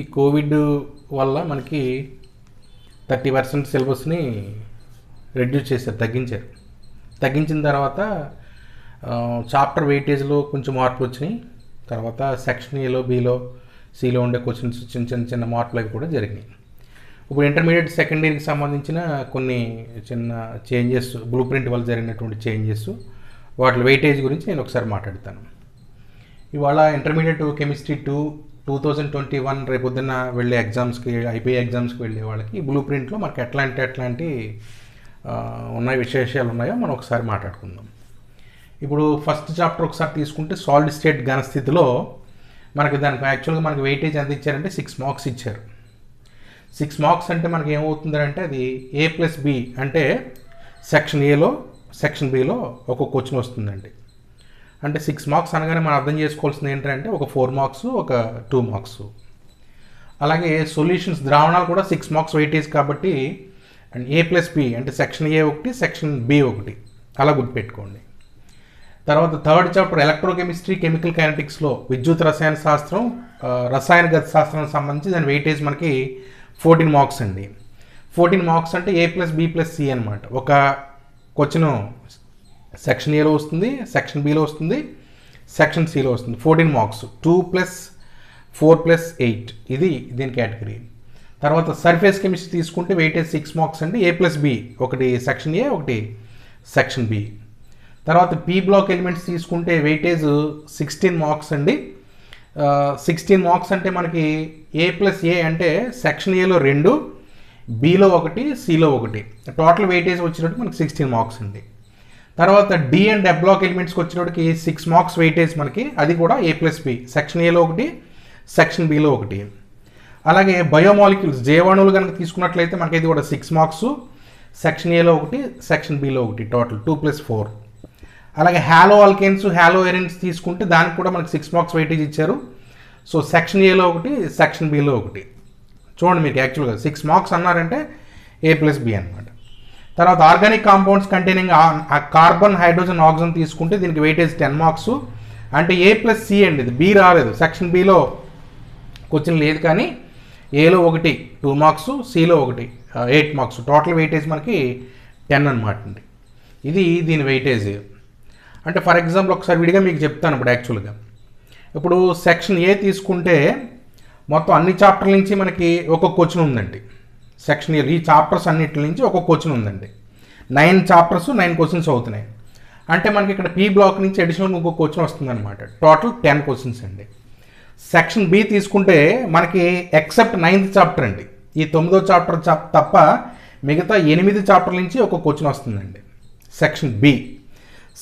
ఈ కోవిడ్ వల్ల మనకి థర్టీ పర్సెంట్ సిలబస్ని రెడ్యూస్ చేశారు తగ్గించారు తగ్గించిన తర్వాత చాప్టర్ వెయిటేజ్లో కొంచెం మార్పులు వచ్చినాయి తర్వాత సెక్షన్ ఏలో బీలో సిలో ఉండే క్వశ్చన్స్ చిన్న చిన్న చిన్న మార్పులు అవి కూడా జరిగినాయి ఇప్పుడు ఇంటర్మీడియట్ సెకండ్ ఇయర్కి సంబంధించిన కొన్ని చిన్న చేంజెస్ బ్లూ ప్రింట్ వల్ల జరిగినటువంటి చేంజెస్ వాటి వెయిటేజ్ గురించి నేను ఒకసారి మాట్లాడతాను ఇవాళ intermediate chemistry two two thousand twenty one రేపొద్దున వెళ్ళే ఎగ్జామ్స్కి ఐపీఏ ఎగ్జామ్స్కి వెళ్ళే వాళ్ళకి ఈ బ్లూ ప్రింట్లో మనకి ఎట్లాంటి ఎట్లాంటి ఉన్న విశేషాలు ఉన్నాయో మనం ఒకసారి మాట్లాడుకుందాం ఇప్పుడు ఫస్ట్ చాప్టర్ ఒకసారి తీసుకుంటే సాలిడ్ స్టేట్ ఘనస్థితిలో మనకి దానికి యాక్చువల్గా మనకి వెయిటేజ్ ఎంత ఇచ్చారంటే సిక్స్ మార్క్స్ ఇచ్చారు సిక్స్ మార్క్స్ అంటే మనకి ఏమవుతుందంటే అది ఏ ప్లస్ బి అంటే సెక్షన్ ఏలో సెక్షన్ బిలో ఒక్కొక్క క్వశ్చన్ వస్తుందండి అంటే సిక్స్ మార్క్స్ అనగానే మనం అర్థం చేసుకోవాల్సింది ఏంటంటే ఒక ఫోర్ మార్క్స్ ఒక టూ మార్క్స్ అలాగే సొల్యూషన్స్ ద్రావణాలు కూడా సిక్స్ మార్క్స్ వెయిటేజ్ కాబట్టి అండ్ ఏ ప్లస్ బి అంటే సెక్షన్ ఏ ఒకటి సెక్షన్ బి ఒకటి అలా గుర్తుపెట్టుకోండి తర్వాత థర్డ్ చాప్టర్ ఎలక్ట్రోకెమిస్ట్రీ కెమికల్ కైనటిక్స్లో విద్యుత్ రసాయన శాస్త్రం రసాయన గత శాస్త్రానికి సంబంధించి దాని వెయిటేజ్ మనకి ఫోర్టీన్ మార్క్స్ అండి ఫోర్టీన్ మార్క్స్ అంటే A plus B plus C అనమాట ఒక క్వశ్చన్ సెక్షన్ ఏలో వస్తుంది సెక్షన్ బిలో వస్తుంది సెక్షన్ సిలో వస్తుంది fourteen marks two plus four plus eight ఇది దీని కేటగిరీ తర్వాత సర్ఫేస్ కెమిస్ట్రీ తీసుకుంటే వెయిటేజ్ సిక్స్ మార్క్స్ అండి ఏ ప్లస్ బి ఒకటి సెక్షన్ ఏ ఒకటి సెక్షన్ బి తర్వాత పి బ్లాక్ ఎలిమెంట్స్ తీసుకుంటే వెయిటేజ్ సిక్స్టీన్ మార్క్స్ అండి సిక్స్టీన్ మార్క్స్ అంటే మనకి ఏ ప్లస్ ఏ అంటే సెక్షన్ ఏలో రెండు బీలో ఒకటి సిలో ఒకటి టోటల్ వెయిటేజ్ వచ్చినట్టు మనకి సిక్స్టీన్ మార్క్స్ అండి తర్వాత డి అండ్ ఎబ్లాక్ బ్లాక్ ఎలిమెంట్స్కి వచ్చినప్పటికి సిక్స్ మార్క్స్ వెయిటేజ్ మనకి అది కూడా ఏ ప్లస్ బి సెక్షన్ ఏలో ఒకటి సెక్షన్ బిలో ఒకటి అలాగే బయోమాలిక్యూల్స్ జీవాణువులు కనుక తీసుకున్నట్లయితే మనకి ఇది కూడా సిక్స్ మార్క్స్ సెక్షన్ ఏలో ఒకటి సెక్షన్ బిలో ఒకటి టోటల్ టూ ప్లస్ ఫోర్ అలాగే హ్యాలో అల్కేన్స్ హ్యాలో ఎరెన్స్ తీసుకుంటే దానికి కూడా మనకి సిక్స్ మార్క్స్ వెయిటేజ్ ఇచ్చారు సో సెక్షన్ ఏలో ఒకటి సెక్షన్ బిలో ఒకటి చూడండి మీకు యాక్చువల్గా సిక్స్ మార్క్స్ అన్నారంటే ఏ ప్లస్ బి అనమాట తర్వాత organic compounds containing carbon hydrogen oxygen తీసుకుంటే దీనికి వెయిటేజ్ టెన్ మార్క్స్ అంటే ఏ ప్లస్ సి అండి ఇది బి రాలేదు సెక్షన్ బిలో క్వశ్చన్ లేదు కానీ ఏలో ఒకటి టూ మార్క్స్ సిలో ఒకటి ఎయిట్ మార్క్స్ టోటల్ వెయిటేజ్ మనకి టెన్ అనమాట అండి ఇది దీని వెయిటేజ్ అంటే ఫర్ ఎగ్జాంపుల్ ఒకసారి విడిగా మీకు చెప్తాను ఇప్పుడు యాక్చువల్గా ఇప్పుడు సెక్షన్ ఏ తీసుకుంటే మొత్తం అన్ని చాప్టర్ల నుంచి మనకి ఒక్కొక్క క్వశ్చన్ ఉందండి సెక్షన్ ఈ చాప్టర్స్ అన్నిటి నుంచి ఒక క్వశ్చన్ ఉందండి నైన్ చాప్టర్స్ నైన్ క్వశ్చన్స్ అవుతున్నాయి అంటే మనకి ఇక్కడ పీ బ్లాక్ నుంచి అడిషనల్ ఇంకో క్వశ్చన్ వస్తుందన్నమాట టోటల్ టెన్ క్వశ్చన్స్ అండి సెక్షన్ బి తీసుకుంటే మనకి ఎక్సెప్ట్ నైన్త్ చాప్టర్ అండి ఈ తొమ్మిదో చాప్టర్ తప్ప మిగతా ఎనిమిది చాప్టర్ నుంచి ఒక క్వశ్చన్ వస్తుందండి సెక్షన్ బి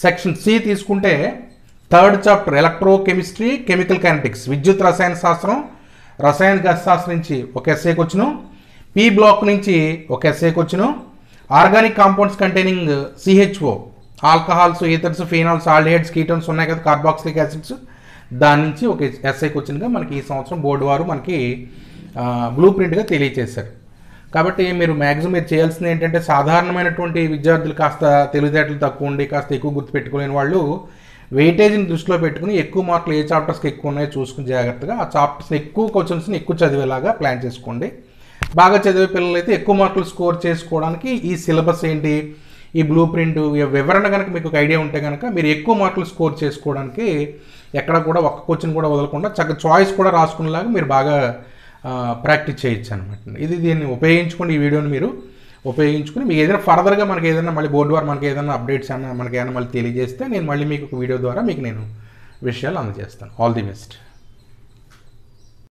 సెక్షన్ సి తీసుకుంటే third chapter electrochemistry chemical kinetics విద్యుత్ రసాయన శాస్త్రం రసాయన శాస్త్రం నుంచి ఒక ఎస్ఏకి క్వశ్చను పి బ్లాక్ నుంచి ఒక ఎస్ఏకి వచ్చిన organic compounds containing CHO alcohols ethers phenols aldehydes ketones ఉన్నాయి కదా కార్బాక్సిలిక్ యాసిడ్స్ దాని నుంచి ఒక ఎస్ఐకి క్వశ్చన్గా మనకి ఈ సంవత్సరం బోర్డు వారు మనకి బ్లూ ప్రింట్గా తెలియచేశారు కాబట్టి మీరు మ్యాక్సిమం మీరు చేయాల్సింది ఏంటంటే సాధారణమైనటువంటి విద్యార్థులు కాస్త తెలివితేటలు తక్కువ ఉండి కాస్త ఎక్కువ గుర్తుపెట్టుకోలేని వాళ్ళు వెయిటేజ్ని దృష్టిలో పెట్టుకుని ఎక్కువ మార్కులు ఏ చాప్టర్స్కి ఎక్కువ ఉన్నాయో చూసుకుని జాగ్రత్తగా ఆ చాప్టర్స్ ఎక్కువ క్వశ్చన్స్ని ఎక్కువ చదివేలాగా ప్లాన్ చేసుకోండి బాగా చదివే పిల్లలు అయితే ఎక్కువ మార్కులు స్కోర్ చేసుకోవడానికి ఈ సిలబస్ ఏంటి ఈ బ్లూ ప్రింట్ వివరణ కనుక మీకు ఒక ఐడియా ఉంటే కనుక మీరు ఎక్కువ మార్కులు స్కోర్ చేసుకోవడానికి ఎక్కడ కూడా ఒక్క క్వశ్చన్ కూడా వదలకుండా చక్కగా చాయిస్ కూడా రాసుకునేలాగా మీరు బాగా ప్రాక్టీస్ చేయొచ్చు అనమాట ఇది దీన్ని ఉపయోగించుకొని ఈ వీడియోని మీరు ఉపయోగించుకుని మీకు ఏదైనా ఫర్దర్గా మనకి ఏదైనా మళ్ళీ బోర్డు వారు మనకి ఏదైనా అప్డేట్స్ అన్న మనకి ఏమైనా మళ్ళీ తెలియజేస్తే నేను మళ్ళీ మీకు ఒక వీడియో ద్వారా మీకు నేను విషయాలు అందజేస్తాను ఆల్ ది బెస్ట్